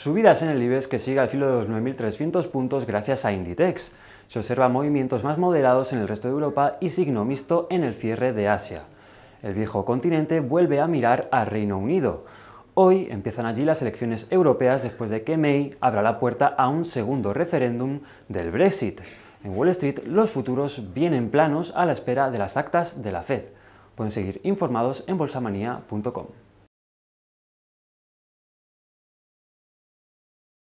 Subidas en el IBEX que sigue al filo de los 9.300 puntos gracias a Inditex. Se observan movimientos más moderados en el resto de Europa y signo mixto en el cierre de Asia. El viejo continente vuelve a mirar al Reino Unido. Hoy empiezan allí las elecciones europeas después de que May abra la puerta a un segundo referéndum del Brexit. En Wall Street los futuros vienen planos a la espera de las actas de la Fed. Pueden seguir informados en bolsamanía.com.